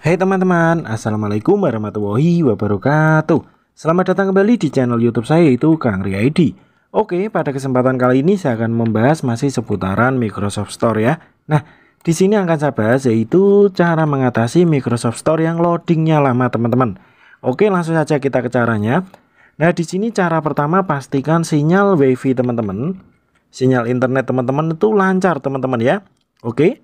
Hai hey teman-teman, Assalamualaikum warahmatullahi wabarakatuh Selamat datang kembali di channel youtube saya yaitu Kang Riaidi. Oke, pada kesempatan kali ini saya akan membahas masih seputaran Microsoft Store ya Nah, di sini akan saya bahas yaitu cara mengatasi Microsoft Store yang loadingnya lama teman-teman Oke, langsung saja kita ke caranya Nah, di sini cara pertama pastikan sinyal wifi teman-teman Sinyal internet teman-teman itu lancar teman-teman ya Oke,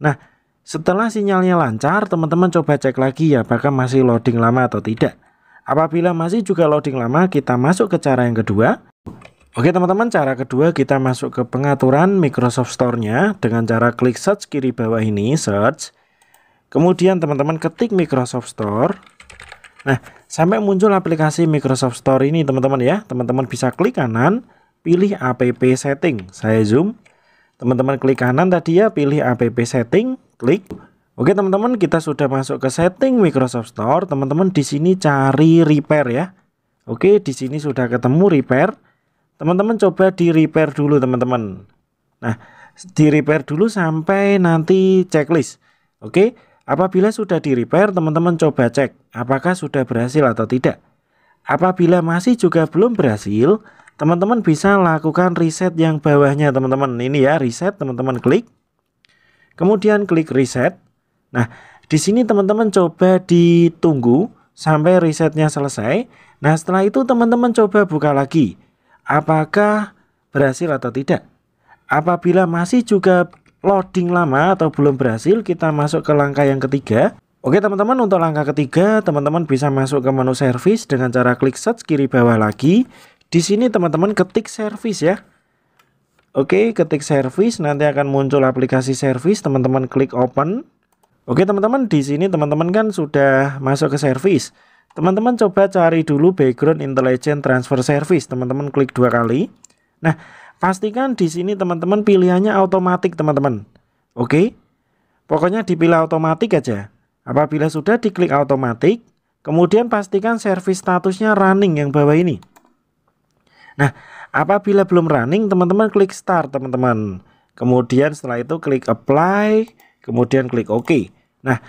nah setelah sinyalnya lancar, teman-teman coba cek lagi ya apakah masih loading lama atau tidak. Apabila masih juga loading lama, kita masuk ke cara yang kedua. Oke teman-teman, cara kedua kita masuk ke pengaturan Microsoft Store-nya dengan cara klik search kiri bawah ini, search. Kemudian teman-teman ketik Microsoft Store. Nah, sampai muncul aplikasi Microsoft Store ini teman-teman ya. Teman-teman bisa klik kanan, pilih app setting. Saya zoom. Teman-teman klik kanan tadi ya, pilih app setting klik. Oke teman-teman, kita sudah masuk ke setting Microsoft Store. Teman-teman di sini cari repair ya. Oke, di sini sudah ketemu repair. Teman-teman coba di repair dulu teman-teman. Nah, di repair dulu sampai nanti checklist. Oke, apabila sudah di repair, teman-teman coba cek apakah sudah berhasil atau tidak. Apabila masih juga belum berhasil, teman-teman bisa lakukan reset yang bawahnya teman-teman. Ini ya, reset teman-teman klik. Kemudian klik reset. Nah, di sini teman-teman coba ditunggu sampai resetnya selesai. Nah, setelah itu teman-teman coba buka lagi. Apakah berhasil atau tidak? Apabila masih juga loading lama atau belum berhasil, kita masuk ke langkah yang ketiga. Oke teman-teman, untuk langkah ketiga, teman-teman bisa masuk ke menu service dengan cara klik search kiri bawah lagi. Di sini teman-teman ketik service ya. Oke, ketik service nanti akan muncul aplikasi service, teman-teman klik open. Oke, teman-teman di sini teman-teman kan sudah masuk ke service. Teman-teman coba cari dulu background intelligent transfer service, teman-teman klik dua kali. Nah, pastikan di sini teman-teman pilihannya otomatis, teman-teman. Oke. Pokoknya dipilih otomatis aja. Apabila sudah diklik otomatis, kemudian pastikan service statusnya running yang bawah ini. Nah, Apabila belum running, teman-teman klik start, teman-teman. Kemudian setelah itu klik apply, kemudian klik OK. Nah,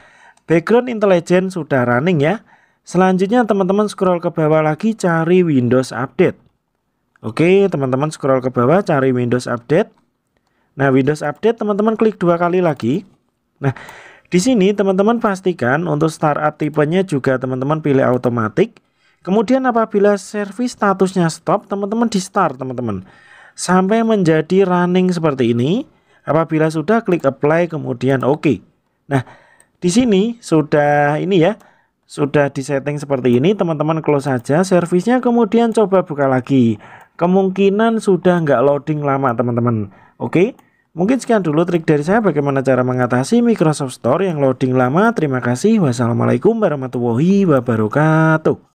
background intelligence sudah running ya. Selanjutnya teman-teman scroll ke bawah lagi cari Windows Update. Oke, teman-teman scroll ke bawah cari Windows Update. Nah, Windows Update teman-teman klik dua kali lagi. Nah, di sini teman-teman pastikan untuk startup tipenya juga teman-teman pilih automatic Kemudian apabila service statusnya stop, teman-teman di start, teman-teman. Sampai menjadi running seperti ini. Apabila sudah klik apply kemudian oke. Okay. Nah, di sini sudah ini ya. Sudah di setting seperti ini, teman-teman close saja servisnya kemudian coba buka lagi. Kemungkinan sudah nggak loading lama, teman-teman. Oke. Okay? Mungkin sekian dulu trik dari saya bagaimana cara mengatasi Microsoft Store yang loading lama. Terima kasih. Wassalamualaikum warahmatullahi wabarakatuh.